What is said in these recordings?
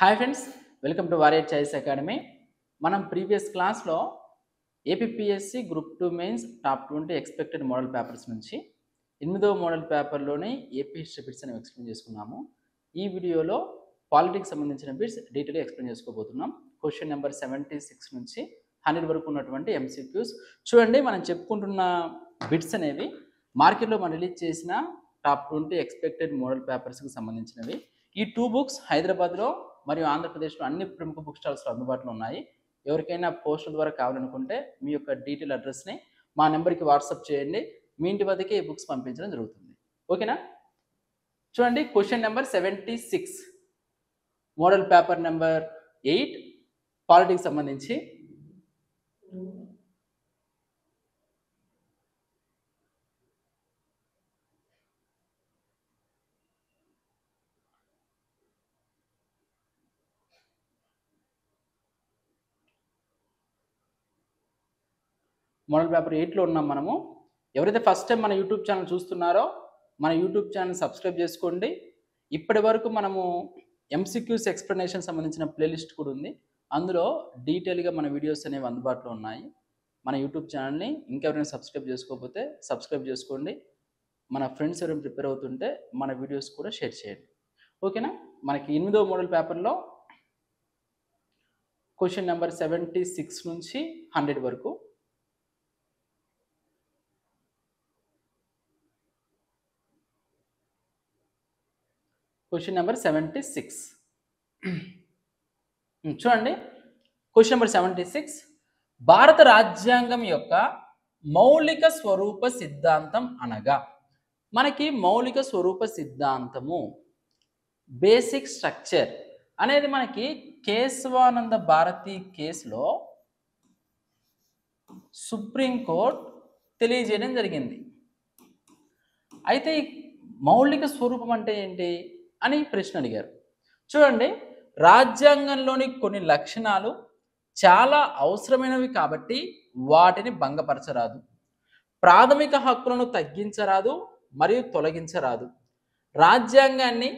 hi friends welcome to warrior choice academy మనం previous క్లాస్లో APSC group two mains top twenty expected model papers నుంచి ఎనిమిదవ model పేపర్లోనే AP history bits అని explain చేసుకున్నాము ఈ వీడియోలో పాలిటిక్స్ సంబంధించిన బిట్స్ డీటెయిల్గా ఎక్స్ప్లెయిన్ చేసుకోబోతున్నాం క్వశ్చన్ నెంబర్ సెవెంటీ సిక్స్ నుంచి హండ్రెడ్ వరకు ఉన్నటువంటి ఎంసీక్యూస్ చూడండి మనం చెప్పుకుంటున్న బిట్స్ అనేవి మార్కెట్లో మనం రిలీజ్ చేసిన టాప్ ట్వంటీ ఎక్స్పెక్టెడ్ మోడల్ పేపర్స్కి సంబంధించినవి ఈ టూ బుక్స్ హైదరాబాద్లో మరియు ఆంధ్రప్రదేశ్లో అన్ని ప్రముఖ బుక్ స్టాల్స్లో అందుబాటులో ఉన్నాయి ఎవరికైనా పోస్టుల ద్వారా కావాలనుకుంటే మీ యొక్క డీటెయిల్ అడ్రస్ని మా నెంబర్కి వాట్సాప్ చేయండి మీ ఇంటి వద్దకే ఈ బుక్స్ పంపించడం జరుగుతుంది ఓకేనా చూడండి question number seventy six model paper number eight politics సంబంధించి మోడల్ పేపర్ ఎయిట్లో ఉన్నాం మనము ఎవరైతే ఫస్ట్ టైం మన యూట్యూబ్ ఛానల్ చూస్తున్నారో మన యూట్యూబ్ ఛానల్ సబ్స్క్రైబ్ చేసుకోండి ఇప్పటి వరకు మనము ఎంసీక్యూస్ ఎక్స్ప్లెనేషన్ సంబంధించిన ప్లేలిస్ట్ కూడా ఉంది అందులో డీటెయిల్గా మన వీడియోస్ అనేవి అందుబాటులో ఉన్నాయి మన యూట్యూబ్ ఛానల్ని ఇంకెవరైనా సబ్స్క్రైబ్ చేసుకోకపోతే సబ్స్క్రైబ్ చేసుకోండి మన ఫ్రెండ్స్ ఎవరైనా ప్రిపేర్ అవుతుంటే మన వీడియోస్ కూడా షేర్ చేయండి ఓకేనా మనకి ఎనిమిదో మోడల్ పేపర్లో క్వశ్చన్ నెంబర్ సెవెంటీ సిక్స్ నుంచి హండ్రెడ్ వరకు క్వశ్చన్ నెంబర్ సెవెంటీ సిక్స్ చూడండి క్వశ్చన్ నెంబర్ సెవెంటీ సిక్స్ భారత రాజ్యాంగం యొక్క మౌలిక స్వరూప సిద్ధాంతం అనగా మనకి మౌలిక స్వరూప సిద్ధాంతము బేసిక్ స్ట్రక్చర్ అనేది మనకి కేశవానంద భారతి కేసులో సుప్రీంకోర్టు తెలియజేయడం జరిగింది అయితే మౌలిక స్వరూపం అంటే ఏంటి అని ప్రశ్న అడిగారు చూడండి రాజ్యాంగంలోని కొన్ని లక్షణాలు చాలా అవసరమైనవి కాబట్టి వాటిని భంగపరచరాదు ప్రాథమిక హక్కులను తగ్గించరాదు మరియు తొలగించరాదు రాజ్యాంగాన్ని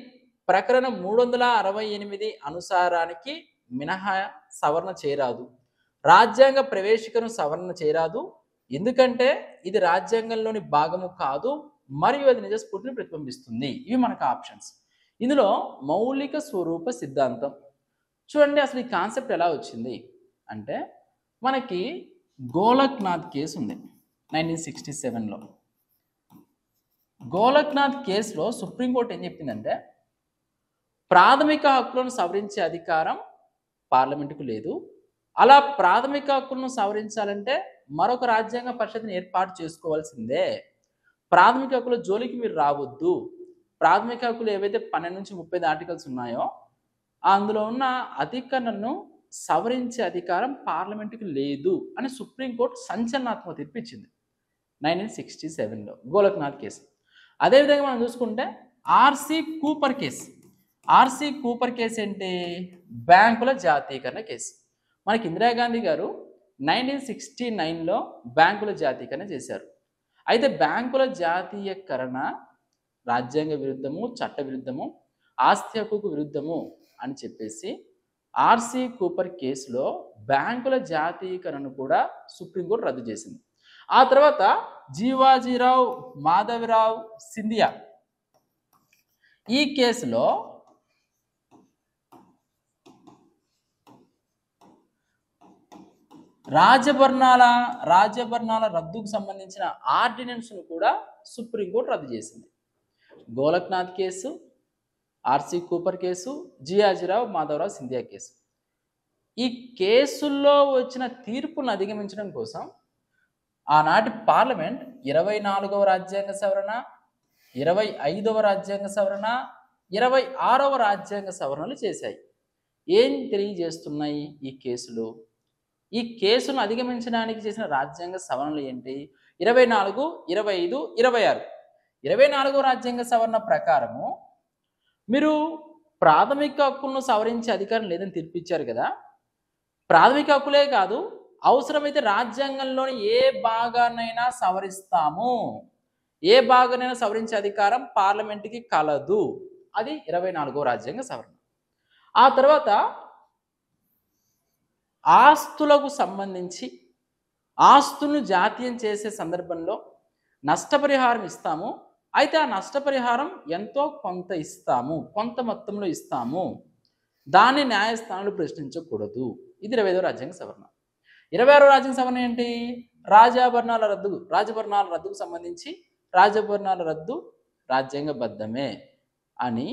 ప్రకరణ మూడు వందల అరవై ఎనిమిది అనుసారానికి మినహా సవరణ చేయరాదు రాజ్యాంగ ప్రవేశికను సవరణ చేయరాదు ఎందుకంటే ఇది రాజ్యాంగంలోని భాగము కాదు మరియు అది నిజస్ఫూర్తిని ప్రతిబింబిస్తుంది ఇవి మనకు ఆప్షన్స్ ఇందులో మౌలిక స్వరూప సిద్ధాంతం చూడండి అసలు ఈ కాన్సెప్ట్ ఎలా వచ్చింది అంటే మనకి గోలక్నాథ్ కేసు ఉంది నైన్టీన్ సిక్స్టీ సెవెన్లో గోలక్నాథ్ కేసులో సుప్రీంకోర్టు ఏం చెప్పిందంటే ప్రాథమిక హక్కులను సవరించే అధికారం పార్లమెంటుకు లేదు అలా ప్రాథమిక హక్కులను సవరించాలంటే మరొక రాజ్యాంగ పరిషత్ని ఏర్పాటు చేసుకోవాల్సిందే ప్రాథమిక హక్కుల జోలికి మీరు రావద్దు ప్రాథమిక హక్కులు ఏవైతే పన్నెండు నుంచి ముప్పై ఆర్టికల్స్ ఉన్నాయో అందులో ఉన్న అధికరణను సవరించే అధికారం పార్లమెంటుకి లేదు అని సుప్రీంకోర్టు సంచలనాత్మక తీర్పు ఇచ్చింది నైన్టీన్ సిక్స్టీ సెవెన్లో గోలక్నాథ్ కేసు అదేవిధంగా మనం చూసుకుంటే RC Cooper case RC Cooper case ఏంటి బ్యాంకుల జాతీకరణ కేసు మనకి ఇందిరాగాంధీ గారు నైన్టీన్ సిక్స్టీ నైన్లో బ్యాంకుల జాతీకరణ చేశారు అయితే బ్యాంకుల జాతీయకరణ రాజ్యాంగ విరుద్ధము చట్ట విరుద్ధము ఆస్తి హక్కుకు విరుద్ధము అని చెప్పేసి ఆర్సీ కూపర్ కేసులో బ్యాంకుల జాతీయకరణను కూడా సుప్రీంకోర్టు రద్దు చేసింది ఆ తర్వాత జీవాజీరావు మాధవరావు సింధియా ఈ కేసులో రాజభర్ణాల రాజభర్ణాల రద్దుకు సంబంధించిన ఆర్డినెన్స్ను కూడా సుప్రీంకోర్టు రద్దు చేసింది Golaknath case RC Cooper case Jiajirao Madhavrao Scindia case ఈ కేసుల్లో వచ్చిన తీర్పును అధిగమించడం కోసం ఆనాటి పార్లమెంట్ ఇరవై నాలుగవ రాజ్యాంగ సవరణ ఇరవై ఐదవ రాజ్యాంగ సవరణ ఇరవై ఆరవ రాజ్యాంగ సవరణలు చేశాయి ఏం తెలియజేస్తున్నాయి ఈ కేసులు ఈ కేసును అధిగమించడానికి చేసిన రాజ్యాంగ సవరణలు ఏంటి ఇరవై నాలుగు ఇరవై ఐదు ఇరవై ఆరు ఇరవై నాలుగో రాజ్యాంగ సవరణ ప్రకారము మీరు ప్రాథమిక హక్కులను సవరించే అధికారం లేదని తీర్పిచ్చారు కదా ప్రాథమిక హక్కులే కాదు అవసరమైతే రాజ్యాంగంలోని ఏ భాగానైనా సవరిస్తాము ఏ భాగానైనా సవరించే అధికారం పార్లమెంటుకి కలదు అది ఇరవై నాలుగో రాజ్యాంగ సవరణ ఆ తర్వాత ఆస్తులకు సంబంధించి ఆస్తులను జాతీయం చేసే సందర్భంలో నష్టపరిహారం ఇస్తాము అయితే ఆ నష్టపరిహారం ఎంతో కొంత ఇస్తాము కొంత మొత్తంలో ఇస్తాము దాన్ని న్యాయస్థానాలు ప్రశ్నించకూడదు ఇది ఇరవై ఐదో రాజ్యాంగ సవరణ ఇరవై ఆరో రాజ్యాంగ సవరణ ఏంటి రాజాభరణాల రద్దు రాజభరణాల రద్దుకు సంబంధించి రాజభరణాల రద్దు రాజ్యాంగబద్ధమే అని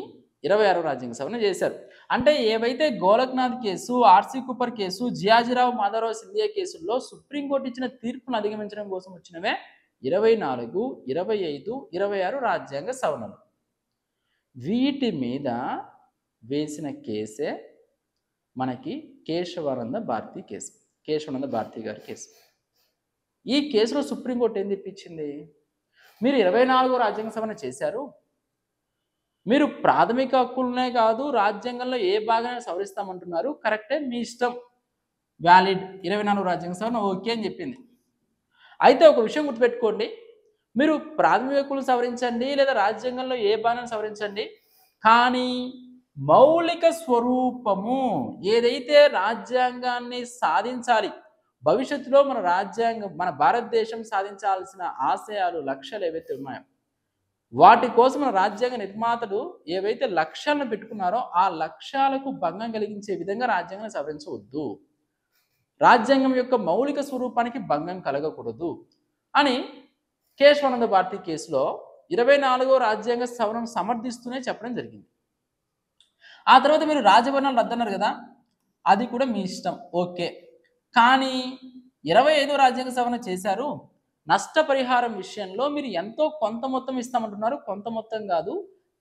ఇరవై ఆరో రాజ్యాంగ సవరణ చేశారు అంటే ఏవైతే Golaknath case RC Cooper case Jiajirao Madhavrao Scindia కేసుల్లో సుప్రీంకోర్టు ఇచ్చిన తీర్పును అధిగమించడం కోసం వచ్చినవే ఇరవై నాలుగు ఇరవై ఐదు ఇరవై ఆరు రాజ్యాంగ సవరణలు వీటి మీద వేసిన కేసే మనకి కేశవానంద భారతి కేసు కేశవానంద భారతి గారి కేసు ఈ కేసులో సుప్రీంకోర్టు ఏం తెప్పించింది మీరు ఇరవై నాలుగో రాజ్యాంగ సవరణ చేశారు మీరు ప్రాథమిక హక్కులనే కాదు రాజ్యాంగంలో ఏ భాగాన్ని సవరిస్తామంటున్నారు కరెక్టే మీ ఇష్టం వ్యాలిడ్ ఇరవై నాలుగు రాజ్యాంగ సవరణ ఓకే అని చెప్పింది అయితే ఒక విషయం గుర్తుపెట్టుకోండి మీరు ప్రాథమికలు సవరించండి లేదా రాజ్యాంగంలో ఏ బాణాన్ని సవరించండి కానీ మౌలిక స్వరూపము ఏదైతే రాజ్యాంగాన్ని సాధించాలి భవిష్యత్తులో మన రాజ్యాంగం మన భారతదేశం సాధించాల్సిన ఆశయాలు లక్ష్యాలు ఏవైతే ఉన్నాయో వాటి కోసం మన రాజ్యాంగ నిర్మాతలు ఏవైతే లక్ష్యాలను పెట్టుకున్నారో ఆ లక్ష్యాలకు భంగం కలిగించే విధంగా రాజ్యాంగాన్ని సవరించవద్దు రాజ్యాంగం యొక్క మౌలిక స్వరూపానికి భంగం కలగకూడదు అని కేశవానంద భారతి కేసులో ఇరవై నాలుగో రాజ్యాంగ సవరణ సమర్థిస్తూనే చెప్పడం జరిగింది ఆ తర్వాత మీరు రాజభరణాలు రద్దన్నారు కదా అది కూడా మీ ఇష్టం ఓకే కానీ ఇరవై ఐదో రాజ్యాంగ సవరణ చేశారు నష్టపరిహారం విషయంలో మీరు ఎంతో కొంత మొత్తం ఇస్తామంటున్నారు కొంత మొత్తం కాదు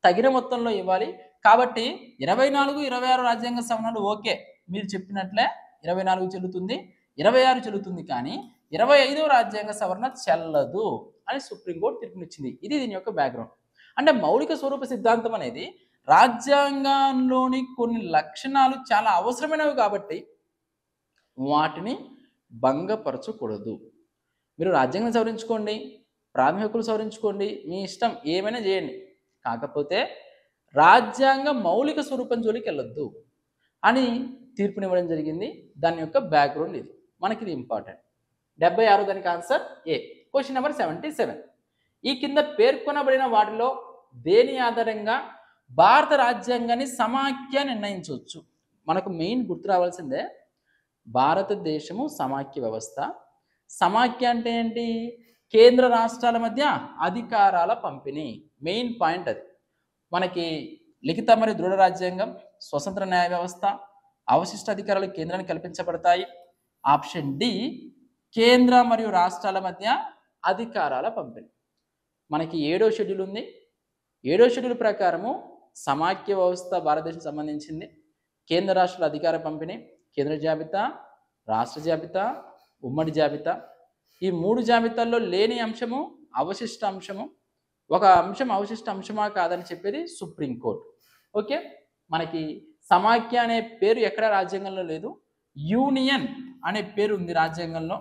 తగిన మొత్తంలో ఇవ్వాలి కాబట్టి ఇరవై నాలుగు ఇరవై ఆరు రాజ్యాంగ సవరణలు ఓకే మీరు చెప్పినట్లే ఇరవై నాలుగు చెల్లుతుంది ఇరవై ఆరు చెల్లుతుంది కానీ ఇరవై ఐదో రాజ్యాంగ సవరణ చెల్లదు అని సుప్రీంకోర్టు తీర్పునిచ్చింది ఇది దీని యొక్క బ్యాక్గ్రౌండ్ అంటే మౌలిక స్వరూప సిద్ధాంతం అనేది రాజ్యాంగంలోని కొన్ని లక్షణాలు చాలా అవసరమైనవి కాబట్టి వాటిని భంగపరచకూడదు మీరు రాజ్యాంగం సవరించుకోండి ప్రాథమిక హక్కులు సవరించుకోండి మీ ఇష్టం ఏమైనా చేయండి కాకపోతే రాజ్యాంగ మౌలిక స్వరూపం జోలికి వెళ్ళొద్దు అని తీర్పునివ్వడం జరిగింది దాని యొక్క బ్యాక్గ్రౌండ్ ఇది మనకి ఇది ఇంపార్టెంట్ డెబ్బై ఆరు దానికి answer A question number seventy seven ఈ కింద పేర్కొనబడిన వాటిలో దేని ఆధారంగా భారత రాజ్యాంగాన్ని సమాఖ్య నిర్ణయించవచ్చు మనకు మెయిన్ గుర్తు రావాల్సిందే భారతదేశము సమాఖ్య వ్యవస్థ సమాఖ్య అంటే ఏంటి కేంద్ర రాష్ట్రాల మధ్య అధికారాల పంపిణీ మెయిన్ పాయింట్ అది మనకి లిఖిత మరి దృఢ రాజ్యాంగం స్వతంత్ర న్యాయ వ్యవస్థ అవశిష్ట అధికారాలు కేంద్రానికి కల్పించబడతాయి ఆప్షన్ డి కేంద్ర మరియు రాష్ట్రాల మధ్య అధికారాల పంపిణీ మనకి ఏడో షెడ్యూల్ ఉంది ఏడో షెడ్యూల్ ప్రకారము సమాఖ్య వ్యవస్థ భారతదేశం సంబంధించింది కేంద్ర రాష్ట్రాల అధికార పంపిణీ కేంద్ర జాబితా రాష్ట్ర జాబితా ఉమ్మడి జాబితా ఈ మూడు జాబితాల్లో లేని అంశము అవశిష్ట అంశము ఒక అంశం అవశిష్ట అంశమా కాదని చెప్పేది సుప్రీంకోర్టు ఓకే మనకి సమాఖ్య అనే పేరు ఎక్కడ రాజ్యాంగంలో లేదు యూనియన్ అనే పేరు ఉంది రాజ్యాంగంలో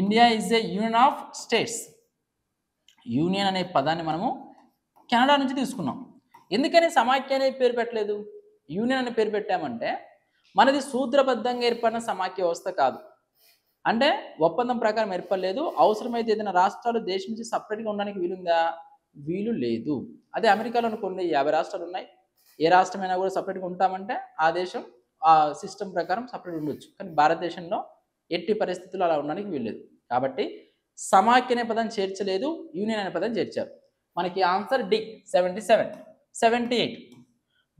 India is a union of states union అనే పదాన్ని మనము కెనడా నుంచి తీసుకున్నాం ఎందుకని సమాఖ్య అనే పేరు పెట్టలేదు యూనియన్ అనే పేరు పెట్టామంటే మనది సూత్రబద్ధంగా ఏర్పడిన సమాఖ్య వ్యవస్థ కాదు అంటే ఒప్పందం ప్రకారం ఏర్పడలేదు అవసరమైతే ఏదైనా రాష్ట్రాలు దేశం నుంచి సపరేట్గా ఉండడానికి వీలుందా వీలు లేదు అదే అమెరికాలో కొన్ని యాభై రాష్ట్రాలు ఉన్నాయి ఏ రాష్ట్రమైనా కూడా సపరేట్గా ఉంటామంటే ఆ దేశం ఆ సిస్టమ్ ప్రకారం సపరేట్ ఉండొచ్చు కానీ భారతదేశంలో ఎట్టి పరిస్థితుల్లో అలా ఉండడానికి వీల్లేదు కాబట్టి సమాఖ్య అనే పదం చేర్చలేదు యూనియన్ అనే పదం చేర్చారు మనకి answer D seventy seven seventy eight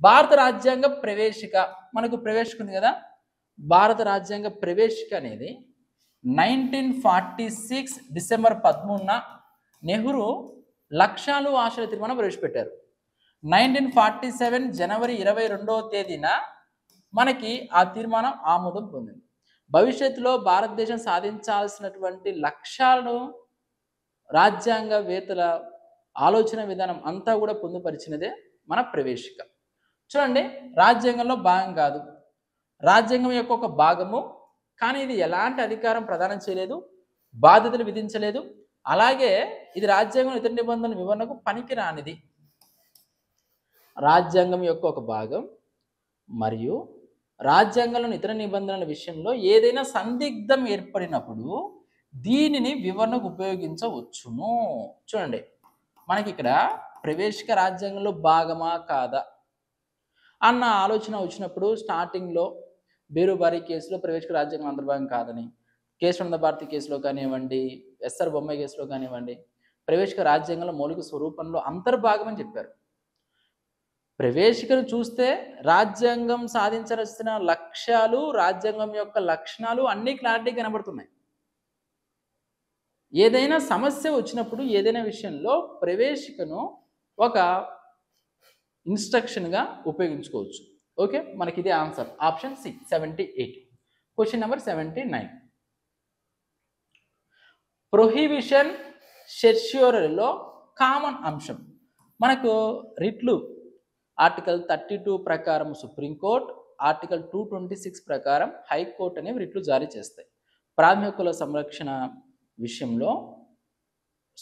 భారత రాజ్యాంగ ప్రవేశిక మనకు ప్రవేశికుంది కదా భారత రాజ్యాంగ ప్రవేశిక అనేది నైన్టీన్ ఫార్టీ సిక్స్ డిసెంబర్ పదమూడున నెహ్రూ లక్షాలు ఆశల తీర్మానం ప్రవేశపెట్టారు నైన్టీన్ ఫార్టీ సెవెన్ జనవరి ఇరవై రెండవ తేదీన మనకి ఆ తీర్మానం ఆమోదం పొందింది భవిష్యత్తులో భారతదేశం సాధించాల్సినటువంటి లక్ష్యాలను రాజ్యాంగవేత్తల ఆలోచన విధానం అంతా కూడా పొందుపరిచినదే మన ప్రవేశిక చూడండి రాజ్యాంగంలో భాగం కాదు రాజ్యాంగం యొక్క ఒక భాగము కానీ ఇది ఎలాంటి అధికారం ప్రదానం చేయలేదు బాధ్యతలు విధించలేదు అలాగే ఇది రాజ్యాంగం ఇతర నిబంధనల వివరణకు పనికి రానిది రాజ్యాంగం యొక్క ఒక భాగం మరియు రాజ్యాంగంలోని ఇతర నిబంధనల విషయంలో ఏదైనా సందిగ్ధం ఏర్పడినప్పుడు దీనిని వివరణకు ఉపయోగించవచ్చును చూడండి మనకి ఇక్కడ ప్రవేశిక రాజ్యాంగంలో భాగమా కాదా అన్న ఆలోచన వచ్చినప్పుడు స్టార్టింగ్లో బేరుబారీ కేసులో ప్రవేశిక రాజ్యాంగం అంతర్భాగం కాదని కేశవంద భారతి కేసులో కానివ్వండి ఎస్ఆర్ బొమ్మాయి కేసులో కానివ్వండి ప్రవేశిక రాజ్యాంగంలో మౌలిక స్వరూపంలో అంతర్భాగం అని చెప్పారు ప్రవేశికను చూస్తే రాజ్యాంగం సాధించాల్సిన లక్ష్యాలు రాజ్యాంగం యొక్క లక్షణాలు అన్నీ క్లారిటీ కనబడుతున్నాయి ఏదైనా సమస్య వచ్చినప్పుడు ఏదైనా విషయంలో ప్రవేశికను ఒక ఇన్స్ట్రక్షన్గా ఉపయోగించుకోవచ్చు ఓకే మనకి ఇదే answer option C seventy eight question number seventy nine prohibition షెర్ష్యూరలో కామన్ అంశం మనకు రిట్లు ఆర్టికల్ థర్టీ టూ ప్రకారం supreme court article two twenty six ప్రకారం హైకోర్టు అనేవి రిట్లు జారీ చేస్తాయి ప్రాథమికుల సంరక్షణ విషయంలో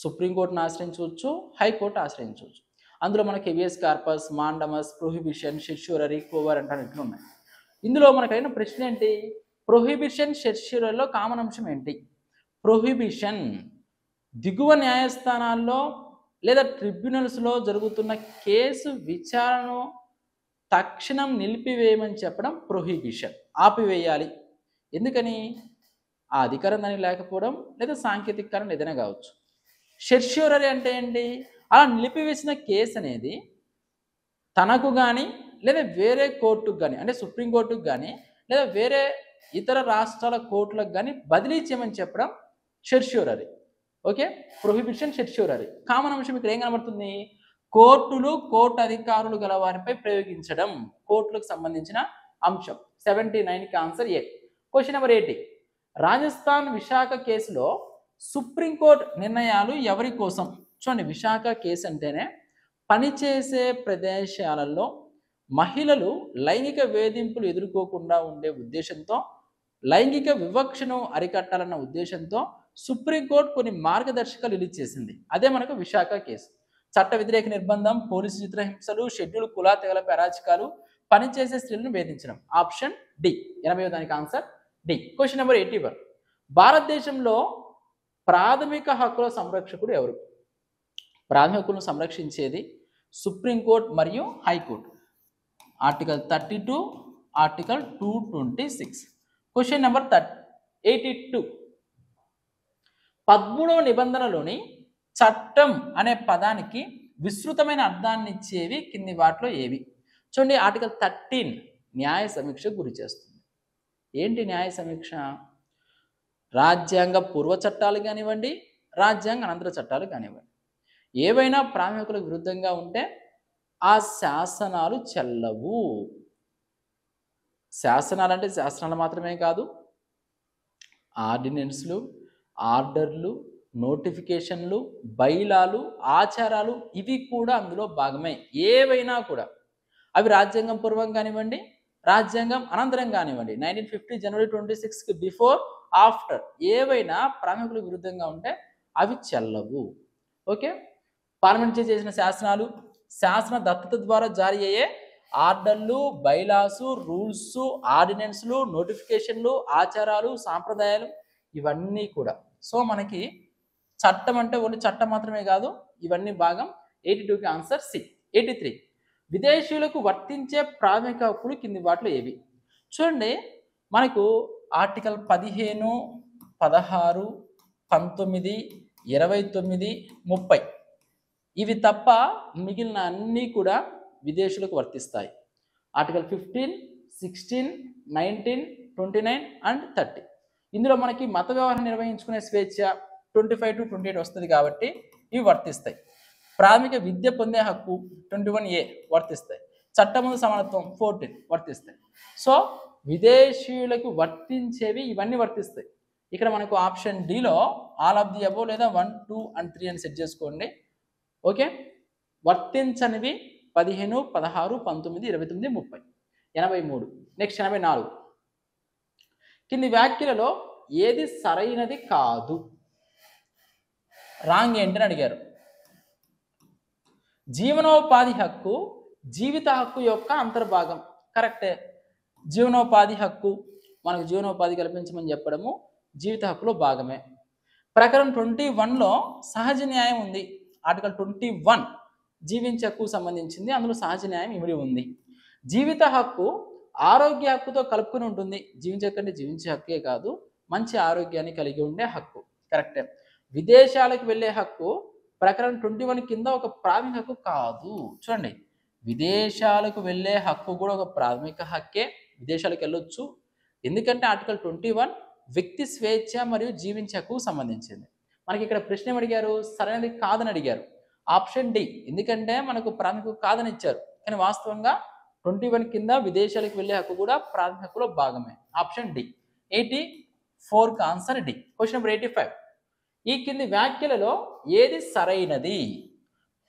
సుప్రీంకోర్టును ఆశ్రయించవచ్చు హైకోర్టు ఆశ్రయించవచ్చు అందులో మనకి habeas corpus mandamus prohibition certiorari quo అంటే ఇట్లు ఉన్నాయి ఇందులో మనకైన ప్రశ్న ఏంటి ప్రొహిబిషన్ షెష్యూరరీలో కామన్ అంశం ఏంటి ప్రొహిబిషన్ దిగువ న్యాయస్థానాల్లో లేదా ట్రిబ్యునల్స్లో జరుగుతున్న కేసు విచారణను తక్షణం నిలిపివేయమని చెప్పడం ప్రొహిబిషన్ ఆపివేయాలి ఎందుకని ఆ అధికారం దానికి లేకపోవడం లేదా సాంకేతిక కారణం ఏదైనా కావచ్చు షెర్ష్యూరరీ అంటే ఏంటి అలా నిలిపివేసిన కేసు అనేది తనకు కానీ లేదా వేరే కోర్టుకు కానీ అంటే సుప్రీంకోర్టుకు కానీ లేదా వేరే ఇతర రాష్ట్రాల కోర్టులకు కానీ బదిలీ చేయమని చెప్పడం certiorari okay prohibition certiorari common అంశం ఇక్కడ ఏం కనబడుతుంది కోర్టులు కోర్టు అధికారులు గల వారిపై ప్రయోగించడం కోర్టులకు సంబంధించిన అంశం సెవెంటీ నైన్కి answer A question number eighty Rajasthan Vishaka కేసులో సుప్రీంకోర్టు నిర్ణయాలు ఎవరి కోసం చూడండి విశాఖ కేసు అంటేనే పనిచేసే ప్రదేశాలలో మహిళలు లైంగిక వేధింపులు ఎదుర్కోకుండా ఉండే ఉద్దేశంతో లైంగిక వివక్షను అరికట్టాలన్న ఉద్దేశంతో సుప్రీంకోర్టు కొన్ని మార్గదర్శకాలు రిలీజ్ చేసింది అదే మనకు విశాఖ కేసు చట్ట వ్యతిరేక నిర్బంధం పోలీసు చిత్రహింసలు షెడ్యూల్ కులా తెగల అరాచకాలు పనిచేసే స్త్రీలను వేధించడం ఆప్షన్ డి ఎనభై దానికి answer D question number eighty one భారతదేశంలో ప్రాథమిక హక్కుల సంరక్షకుడు ఎవరు ప్రాథమిక హక్కులను సంరక్షించేది సుప్రీంకోర్టు మరియు high court article thirty two article two twenty six question number థర్ ఎయిటీ టూ పద్మూడవ నిబంధనలోని చట్టం అనే పదానికి విస్తృతమైన అర్థాన్ని ఇచ్చేవి కింది వాటిలో ఏవి చూడండి ఆర్టికల్ థర్టీన్ న్యాయ సమీక్ష గురి చేస్తుంది ఏంటి న్యాయ సమీక్ష రాజ్యాంగ పూర్వ చట్టాలు కానివ్వండి రాజ్యాంగ అనంతర చట్టాలు కానివ్వండి ఏవైనా ప్రాథమికులకు విరుద్ధంగా ఉంటే ఆ శాసనాలు చెల్లవు శాసనాలు అంటే శాసనాలు మాత్రమే కాదు ఆర్డినెన్స్లు ఆర్డర్లు నోటిఫికేషన్లు బైలాలు ఆచారాలు ఇవి కూడా అందులో భాగమే ఏవైనా కూడా అవి రాజ్యాంగం పూర్వం కానివ్వండి రాజ్యాంగం అనంతరం కానివ్వండి నైన్టీన్ ఫిఫ్టీ జనవరి ట్వంటీ సిక్స్కి బిఫోర్ ఆఫ్టర్ ఏవైనా ప్రాంతీకులకు విరుద్ధంగా ఉంటే అవి చెల్లవు ఓకే పార్లమెంట్ చేసిన శాసనాలు శాసన దత్తత ద్వారా జారీ అయ్యే ఆర్డర్లు బైలాసు రూల్స్ ఆర్డినెన్స్లు నోటిఫికేషన్లు ఆచారాలు సాంప్రదాయాలు ఇవన్నీ కూడా సో మనకి చట్టం అంటే ఓన్లీ చట్టం మాత్రమే కాదు ఇవన్నీ భాగం ఎయిటీ టూకి ఆన్సర్ సి ఎయిటీ త్రీ విదేశీయులకు వర్తించే ప్రాథమిక హక్కులు కింది వాటిలో ఏవి చూడండి మనకు ఆర్టికల్ పదిహేను పదహారు పంతొమ్మిది ఇరవై తొమ్మిది ముప్పై ఇవి తప్ప మిగిలిన అన్నీ కూడా విదేశీయులకు వర్తిస్తాయి article fifteen sixteen nineteen twenty nine and thirty ఇందులో మనకి మత వ్యవహారం నిర్వహించుకునే స్వేచ్ఛ twenty five to twenty eight వస్తుంది కాబట్టి ఇవి వర్తిస్తాయి ప్రాథమిక విద్య పొందే హక్కు ట్వంటీ వన్ ఏ వర్తిస్తాయి చట్టముందు సమానత్వం ఫోర్టీన్ వర్తిస్తాయి సో విదేశీయులకు వర్తించేవి ఇవన్నీ వర్తిస్తాయి ఇక్కడ మనకు ఆప్షన్ డిలో ఆల్ ఆఫ్ ది అబో లేదా వన్ టూ అండ్ త్రీ అని సెట్ చేసుకోండి ఓకే వర్తించనివి పదిహేను పదహారు పంతొమ్మిది ఇరవై తొమ్మిది ముప్పై ఎనభై మూడు నెక్స్ట్ ఎనభై నాలుగు కింది వ్యాఖ్యలలో ఏది సరైనది కాదు రాంగ్ అని అడిగారు జీవనోపాధి హక్కు జీవిత హక్కు యొక్క అంతర్భాగం కరెక్టే జీవనోపాధి హక్కు మనకు జీవనోపాధి కల్పించమని చెప్పడము జీవిత హక్కులో భాగమే ప్రకరణం ట్వంటీ వన్లో సహజ న్యాయం ఉంది ఆర్టికల్ ట్వంటీ వన్ జీవించే హక్కు సంబంధించింది అందులో సహజ న్యాయం ఇమిడి ఉంది జీవిత హక్కు ఆరోగ్య హక్కుతో కలుపుకుని ఉంటుంది జీవించే కంటే జీవించే హక్కే కాదు మంచి ఆరోగ్యాన్ని కలిగి ఉండే హక్కు కరెక్టే విదేశాలకు వెళ్ళే హక్కు ప్రకరణ ట్వంటీ వన్ కింద ఒక ప్రాథమిక హక్కు కాదు చూడండి విదేశాలకు వెళ్ళే హక్కు కూడా ఒక ప్రాథమిక హక్కే విదేశాలకు వెళ్ళొచ్చు ఎందుకంటే ఆర్టికల్ ట్వంటీ వన్ వ్యక్తి స్వేచ్ఛ మరియు జీవించే హక్కు సంబంధించింది మనకి ఇక్కడ ప్రశ్న ఏమడిగారు సరైనది కాదని అడిగారు ఆప్షన్ డి ఎందుకంటే మనకు ప్రాథమిక కాదని ఇచ్చారు కానీ వాస్తవంగా ట్వంటీ వన్ కింద విదేశాలకు వెళ్ళే హక్కు కూడా ప్రాథమిక హక్కులో భాగమే option D eighty four answer D question number eighty five ఈ కింది వ్యాఖ్యలలో ఏది సరైనది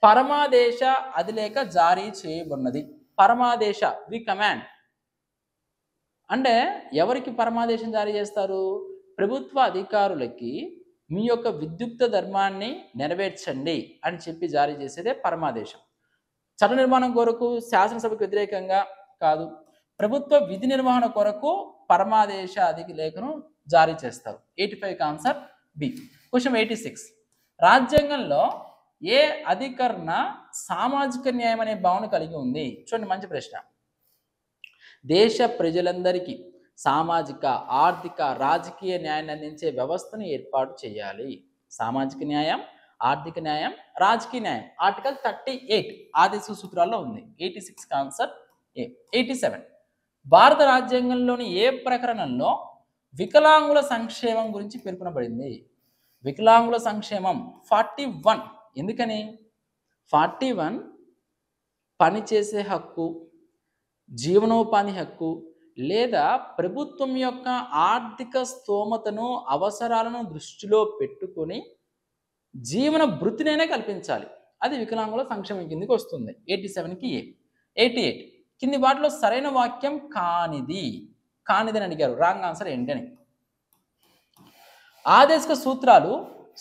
పరమాదేశ అధిలేఖ జారీ చేయబడినది పరమాదేశ ది కమాండ్ అంటే ఎవరికి పరమాదేశం జారీ చేస్తారు ప్రభుత్వ అధికారులకి మీ యొక్క విద్యుక్త ధర్మాన్ని నెరవేర్చండి అని చెప్పి జారీ చేసేదే పరమాదేశం చట్ట నిర్మాణం కొరకు శాసనసభకు వ్యతిరేకంగా కాదు ప్రభుత్వ విధి నిర్వహణ కొరకు పరమాదేశ అధిక లేఖను జారీ చేస్తారు eighty five answer B question eighty six రాజ్యాంగంలో ఏ అధికరణ సామాజిక న్యాయం అనే భావన కలిగి ఉంది చూడండి మంచి ప్రశ్న దేశ ప్రజలందరికీ సామాజిక ఆర్థిక రాజకీయ న్యాయాన్ని అందించే వ్యవస్థను ఏర్పాటు చేయాలి సామాజిక న్యాయం ఆర్థిక న్యాయం రాజకీయ న్యాయం ఆర్టికల్ థర్టీ ఎయిట్ ఆదేశ సూత్రాల్లో ఉంది eighty six answer A eighty seven భారత రాజ్యాంగంలోని ఏ ప్రకరణంలో వికలాంగుల సంక్షేమం గురించి పేర్కొనబడింది వికలాంగుల సంక్షేమం ఫార్టీ వన్ ఎందుకని ఫార్టీ వన్ పనిచేసే హక్కు జీవనోపాధి హక్కు లేదా ప్రభుత్వం యొక్క ఆర్థిక స్తోమతను అవసరాలను దృష్టిలో పెట్టుకొని జీవన వృత్తినైనా కల్పించాలి అది వికలాంగుల సంక్షేమం కిందికి వస్తుంది ఎయిటీ సెవెన్కి ఏ ఎయిటీ ఎయిట్ కింది వాటిలో సరైన వాక్యం కానిది కానిది అని అడిగారు రాంగ్ ఆన్సర్ ఏంటి అని ఆదేశక సూత్రాలు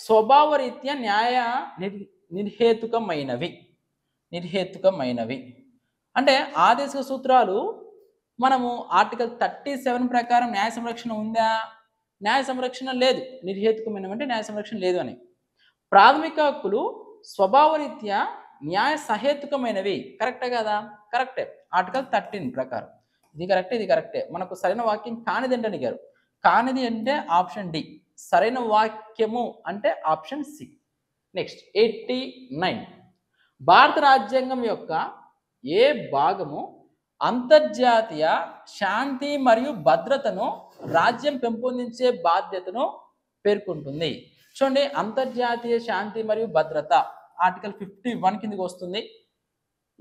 స్వభావరీత్యా న్యాయ నిర్హేతుకమైనవి నిర్హేతుకమైనవి అంటే ఆదేశక సూత్రాలు మనము ఆర్టికల్ థర్టీ సెవెన్ ప్రకారం న్యాయ సంరక్షణ ఉందా న్యాయ సంరక్షణ లేదు నిర్హేతుకమైనవి అంటే న్యాయ సంరక్షణ లేదు అని ప్రాథమిక హక్కులు స్వభావరీత్యా న్యాయ సహేతుకమైనవి కరెక్టే కదా కరెక్టే ఆర్టికల్ థర్టీన్ ప్రకారం ఇది కరెక్టే ఇది కరెక్టే మనకు సరైన వాక్యం కానిది ఏంటని అడిగారు కానిది అంటే ఆప్షన్ డి సరైన వాక్యము అంటే option C next eighty nine భారత రాజ్యాంగం యొక్క ఏ భాగము అంతర్జాతీయ శాంతి మరియు భద్రతను రాజ్యం పెంపొందించే బాధ్యతను పేర్కొంటుంది చూడండి అంతర్జాతీయ శాంతి మరియు భద్రత ఆర్టికల్ ఫిఫ్టీ వన్ కిందకి వస్తుంది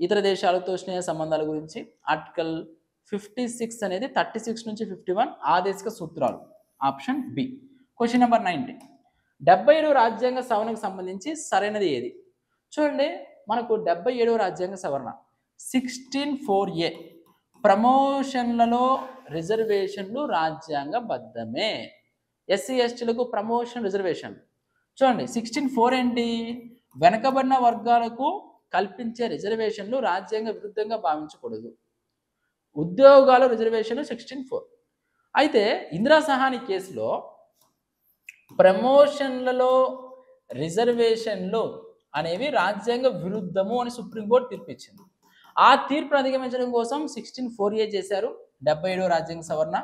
ఇతర దేశాలతో స్నేహ సంబంధాల గురించి ఆర్టికల్ ఫిఫ్టీ సిక్స్ అనేది థర్టీ సిక్స్ నుంచి ఫిఫ్టీ వన్ ఆదేశిక సూత్రాలు option B question number ninety డెబ్బై ఏడవ రాజ్యాంగ సవరణకు సంబంధించి సరైనది ఏది చూడండి మనకు డెబ్బై ఏడవ రాజ్యాంగ సవరణ సిక్స్టీన్ ఫోర్ ఏ ప్రమోషన్లలో రిజర్వేషన్లు రాజ్యాంగ బద్ధమే ఎస్సీ ఎస్టీలకు ప్రమోషన్ రిజర్వేషన్ చూడండి సిక్స్టీన్ ఫోర్ ఏంటి వెనకబడిన వర్గాలకు కల్పించే రిజర్వేషన్లు రాజ్యాంగ విరుద్ధంగా భావించకూడదు ఉద్యోగాల రిజర్వేషన్ సిక్స్టీన్ ఫోర్ అయితే ఇందిరా సహాని కేసులో ప్రమోషన్లలో రిజర్వేషన్లు అనేవి రాజ్యాంగ విరుద్ధము అని సుప్రీంకోర్టు ఇచ్చింది ఆ తీర్పును అధిగమించడం కోసం సిక్స్టీన్ ఫోర్ ఏ చేశారు డెబ్బై ఏడో రాజ్యాంగ సవరణ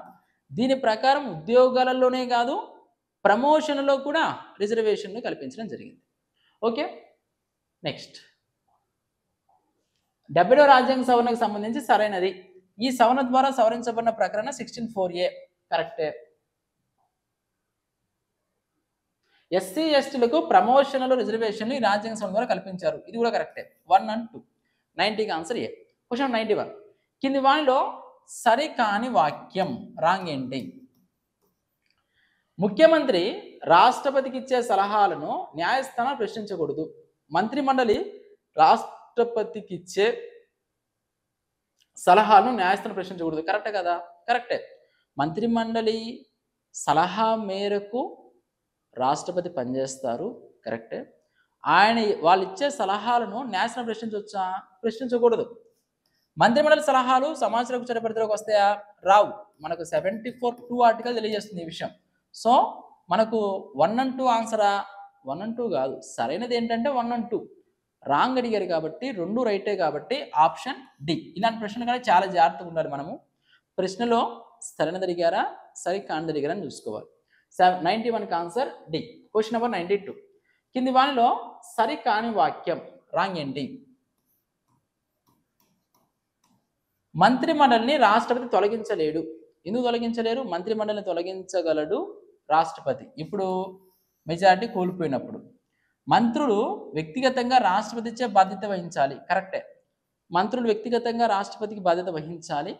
దీని ప్రకారం ఉద్యోగాలలోనే కాదు ప్రమోషన్లో కూడా రిజర్వేషన్ను కల్పించడం జరిగింది ఓకే నెక్స్ట్ డెబ్బైడో రాజ్యాంగ సవరణకు సంబంధించి సరైనది ఈ సవరణ ద్వారా సవరించబడిన ప్రకరణ సిక్స్టీన్ ఫోర్ ఏ కరెక్టే ఎస్సీ ఎస్టీలకు ప్రమోషన్లు రిజర్వేషన్లు ఈ రాజ్యాంగ సవరణ ద్వారా కల్పించారు ఇది కూడా కరెక్టే వన్ అండ్ టూ నైన్టీకి answer A question ninety one కింది వాణిలో సరికాని వాక్యం రాంగ్ ఎండింగ్ ముఖ్యమంత్రి రాష్ట్రపతికి ఇచ్చే సలహాలను న్యాయస్థానం ప్రశ్నించకూడదు మంత్రిమండలి రాష్ట్రపతికి ఇచ్చే సలహాలను న్యాయస్థానం ప్రశ్నించకూడదు కరెక్టే కదా కరెక్టే మంత్రిమండలి సలహా మేరకు రాష్ట్రపతి పనిచేస్తారు కరెక్టే ఆయన వాళ్ళు ఇచ్చే సలహాలను న్యాయస్థానం ప్రశ్నించవచ్చా ప్రశ్నించకూడదు మంత్రిమండలి సలహాలు సమాచార చట్టపరిధిలోకి వస్తాయా రావు మనకు సెవెంటీ ఫోర్ టూ ఆర్టికల్ తెలియజేస్తుంది ఈ విషయం సో మనకు వన్ అండ్ టూ ఆన్సరా వన్ అండ్ టూ కాదు సరైనది ఏంటంటే వన్ అండ్ టూ రాంగ్ అడిగారు కాబట్టి రెండు రైటే కాబట్టి ఆప్షన్ డి ఇలాంటి ప్రశ్నలు కానీ చాలా జాగ్రత్తగా ఉండాలి మనము ప్రశ్నలో సరైనది అడిగారా సరికానిది అడిగారా అని చూసుకోవాలి నైంటీ వన్కి answer D question number ninety two కింది వానిలో సరికాని వాక్యం రాంగ్ ఏంటి మంత్రిమండలిని రాష్ట్రపతి తొలగించలేడు ఎందుకు తొలగించలేరు మంత్రిమండలిని తొలగించగలడు రాష్ట్రపతి ఇప్పుడు మెజారిటీ కోల్పోయినప్పుడు మంత్రులు వ్యక్తిగతంగా రాష్ట్రపతిచే బాధ్యత వహించాలి కరెక్టే మంత్రులు వ్యక్తిగతంగా రాష్ట్రపతికి బాధ్యత వహించాలి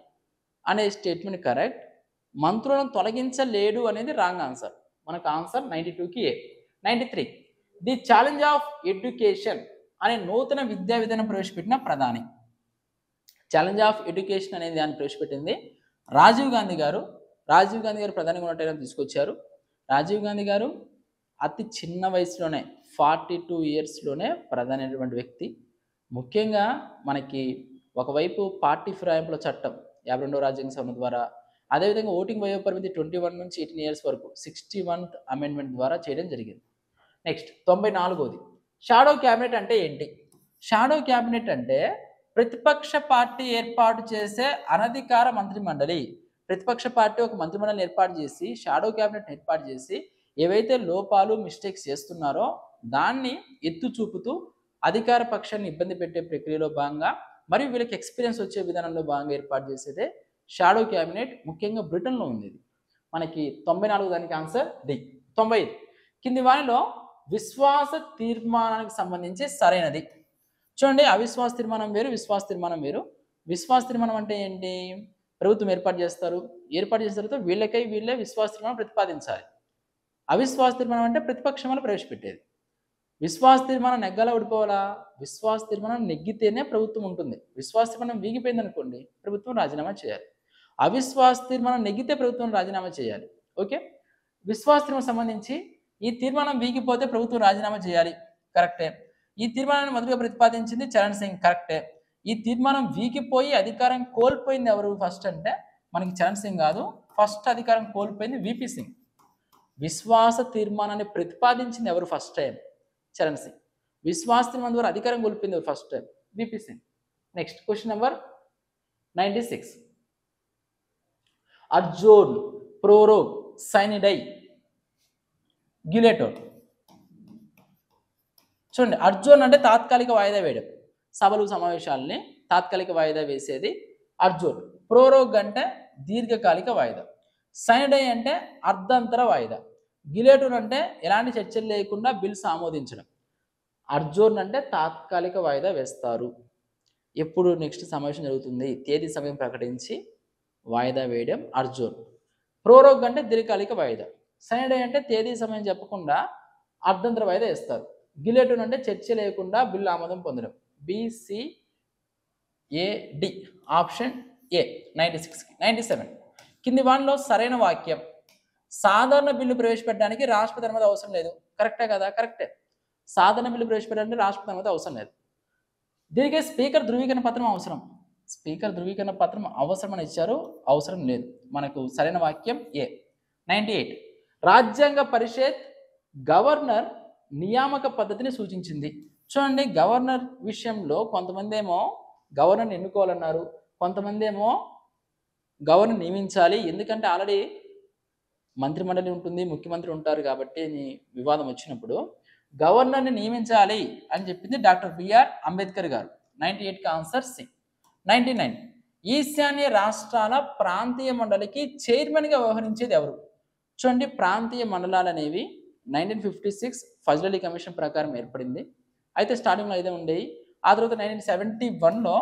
అనే స్టేట్మెంట్ కరెక్ట్ మంత్రులను తొలగించలేడు అనేది రాంగ్ ఆన్సర్ మనకు ఆన్సర్ నైంటీ టూకి A ninety three the challenge of education అనే నూతన విద్యా విధానం ప్రవేశపెట్టిన ప్రధాని ఛాలెంజ్ ఆఫ్ ఎడ్యుకేషన్ అనేది దాన్ని ప్రవేశపెట్టింది రాజీవ్ గాంధీ గారు రాజీవ్ గాంధీ గారు ప్రధానంగా గుణటైనా తీసుకొచ్చారు రాజీవ్ గాంధీ గారు అతి చిన్న వయసులోనే ఫార్టీ టూ ఇయర్స్లోనే ప్రధానమైనటువంటి వ్యక్తి ముఖ్యంగా మనకి ఒకవైపు పార్టీ ఫిరాయింపుల చట్టం యాభై రెండో రాజ్యాంగ సభ ద్వారా అదేవిధంగా ఓటింగ్ వయో పరిమితి ట్వంటీ వన్ నుంచి ఎయిటీన్ ఇయర్స్ వరకు సిక్స్టీ వన్ అమెండ్మెంట్ ద్వారా చేయడం జరిగింది నెక్స్ట్ తొంభై నాలుగోది షాడో క్యాబినెట్ అంటే ఏంటి షాడో క్యాబినెట్ అంటే ప్రతిపక్ష పార్టీ ఏర్పాటు చేసే అనధికార మంత్రి మండలి ప్రతిపక్ష పార్టీ ఒక మంత్రిమండలిని ఏర్పాటు చేసి షాడో క్యాబినెట్ ఏర్పాటు చేసి ఏవైతే లోపాలు మిస్టేక్స్ చేస్తున్నారో దాన్ని ఎత్తు చూపుతూ అధికార పక్షాన్ని ఇబ్బంది పెట్టే ప్రక్రియలో భాగంగా మరియు వీళ్ళకి ఎక్స్పీరియన్స్ వచ్చే విధానంలో భాగంగా ఏర్పాటు చేసేదే షాడో క్యాబినెట్ ముఖ్యంగా బ్రిటన్లో ఉంది మనకి తొంభై నాలుగు దానికి ఆన్సర్ డి తొంభై కింది వానిలో విశ్వాస తీర్మానానికి సంబంధించి సరైనది చూడండి అవిశ్వాస తీర్మానం వేరు విశ్వాస తీర్మానం వేరు విశ్వాస తీర్మానం అంటే ఏంటి ప్రభుత్వం ఏర్పాటు చేస్తారు ఏర్పాటు చేసిన తర్వాత వీళ్ళకై వీళ్ళే విశ్వాస తీర్మానం ప్రతిపాదించాలి అవిశ్వాస తీర్మానం అంటే ప్రతిపక్షం వల్ల ప్రవేశపెట్టేది విశ్వాస తీర్మానం నెగ్గాలా ఓడిపోవాలా విశ్వాస తీర్మానం నెగ్గితేనే ప్రభుత్వం ఉంటుంది విశ్వాస తీర్మానం వీగిపోయింది అనుకోండి ప్రభుత్వం రాజీనామా చేయాలి అవిశ్వాస తీర్మానం నెగ్గితే ప్రభుత్వం రాజీనామా చేయాలి ఓకే విశ్వాస తీర్మానం సంబంధించి ఈ తీర్మానం వీగిపోతే ప్రభుత్వం రాజీనామా చేయాలి కరెక్టే ఈ తీర్మానాన్ని మొదటిగా ప్రతిపాదించింది చరణ్ సింగ్ కరెక్టే ఈ తీర్మానం వీకిపోయి అధికారం కోల్పోయింది ఎవరు ఫస్ట్ అంటే మనకి చరణ్ సింగ్ కాదు ఫస్ట్ అధికారం కోల్పోయింది విపి సింగ్ విశ్వాస తీర్మానాన్ని ప్రతిపాదించింది ఎవరు ఫస్ట్ టైం చరణ్ సింగ్ విశ్వాస తీర్మానం ద్వారా అధికారం కోల్పోయింది ఎవరు first time VP Singh next question number ninety six అర్జోన్ ప్రోరో సైనిడై గిలేటోన్ చూడండి అర్జున్ అంటే తాత్కాలిక వాయిదా వేయడం సభలు సమావేశాలని తాత్కాలిక వాయిదా వేసేది అర్జున్ ప్రోరోగ్ అంటే దీర్ఘకాలిక వాయిదా సైనడై అంటే అర్ధంతర వాయిదా గిలేటూన్ అంటే ఎలాంటి చర్చలు లేకుండా బిల్స్ ఆమోదించడం అర్జున్ అంటే తాత్కాలిక వాయిదా వేస్తారు ఎప్పుడు నెక్స్ట్ సమావేశం జరుగుతుంది తేదీ సమయం ప్రకటించి వాయిదా వేయడం అర్జున్ ప్రోరోగ్ అంటే దీర్ఘకాలిక వాయిదా సైనడై అంటే తేదీ సమయం చెప్పకుండా అర్ధంతర వాయిదా వేస్తారు గిలెటిన్ అంటే చర్చ లేకుండా బిల్లు ఆమోదం పొందడం బిసిఏడి ఆప్షన్ ఏ నైంటీ సిక్స్కి నైంటీ సెవెన్ కింది వాన్లో సరైన వాక్యం సాధారణ బిల్లు ప్రవేశపెట్టడానికి రాష్ట్రపతి అనుమతి అవసరం లేదు కరెక్టే కదా కరెక్టే సాధారణ బిల్లు ప్రవేశపెట్టడానికి రాష్ట్రపతి అనుమతి అవసరం లేదు దీనికి స్పీకర్ ధృవీకరణ పత్రం అవసరం స్పీకర్ ధృవీకరణ పత్రం అవసరం అని ఇచ్చారు అవసరం లేదు మనకు సరైన వాక్యం ఏ నైంటీ ఎయిట్ రాజ్యాంగ పరిషత్ గవర్నర్ నియామక పద్ధతిని సూచించింది చూడండి గవర్నర్ విషయంలో కొంతమంది ఏమో గవర్నర్ ఎన్నుకోవాలన్నారు కొంతమంది ఏమో గవర్నర్ నియమించాలి ఎందుకంటే ఆల్రెడీ మంత్రిమండలి ఉంటుంది ముఖ్యమంత్రి ఉంటారు కాబట్టి వివాదం వచ్చినప్పుడు గవర్నర్ని నియమించాలి అని చెప్పింది డాక్టర్ బిఆర్ అంబేద్కర్ గారు నైంటీ ఎయిట్కి ఆన్సర్ సి నైంటీ నైన్ ఈశాన్య రాష్ట్రాల ప్రాంతీయ మండలికి చైర్మన్గా వ్యవహరించేది ఎవరు చూడండి ప్రాంతీయ మండలాలు అనేవి nineteen fifty six Ali commission ప్రకారం ఏర్పడింది అయితే స్టార్టింగ్లో అయితే ఉండేవి ఆ తర్వాత నైన్టీన్ సెవెంటీ వన్లో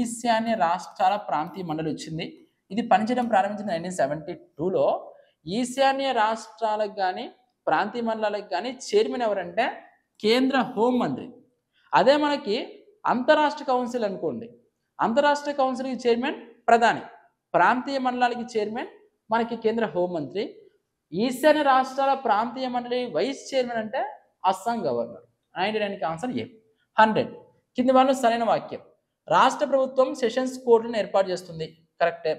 ఈశాన్య రాష్ట్రాల ప్రాంతీయ మండలి వచ్చింది ఇది పనిచేయడం ప్రారంభించింది నైన్టీన్ సెవెంటీ టూలో ఈశాన్య రాష్ట్రాలకు కానీ ప్రాంతీయ మండలాలకు కానీ చైర్మన్ ఎవరంటే కేంద్ర మంత్రి అదే మనకి అంతరాష్ట్ర కౌన్సిల్ అనుకోండి అంతరాష్ట్ర కౌన్సిల్కి చైర్మన్ ప్రధాని ప్రాంతీయ మండలాలకి చైర్మన్ మనకి కేంద్ర హోంమంత్రి ఈశాన్య రాష్ట్రాల ప్రాంతీయ మండలి వైస్ చైర్మన్ అంటే అస్సాం గవర్నర్ నైన్టీ నైన్కి ఆన్సర్ ఏ హండ్రెడ్ కింది వాళ్ళు సరైన వాక్యం రాష్ట్ర ప్రభుత్వం సెషన్స్ కోర్టును ఏర్పాటు చేస్తుంది కరెక్టే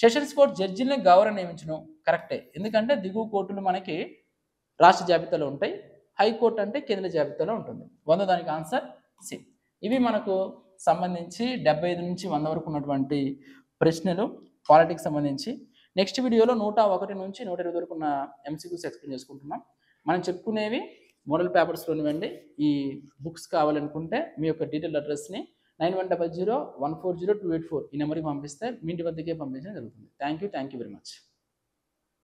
సెషన్స్ కోర్టు జడ్జిల్ని గవర్నర్ నియమించను కరెక్టే ఎందుకంటే దిగువ కోర్టులు మనకి రాష్ట్ర జాబితాలో ఉంటాయి హైకోర్టు అంటే కేంద్ర జాబితాలో ఉంటుంది వంద దానికి ఆన్సర్ సి ఇవి మనకు సంబంధించి డెబ్బై ఐదు నుంచి వంద వరకు ఉన్నటువంటి ప్రశ్నలు పాలిటిక్స్ సంబంధించి నెక్స్ట్ వీడియోలో నూట ఒకటి నుంచి నూట ఇరవై వరకు ఉన్న ఎంసీక్యూస్ ఎక్స్ప్లెయిన్ చేసుకుంటున్నాం మనం చెప్పుకునేవి మోడల్ పేపర్స్లోనివ్వండి ఈ బుక్స్ కావాలనుకుంటే మీ యొక్క డీటెయిల్ అడ్రస్ని nine one double zero one four zero two eight four ఈ నెంబర్కి పంపిస్తే మీ ఇంటి వద్దకే పంపించడం జరుగుతుంది thank you thank you very much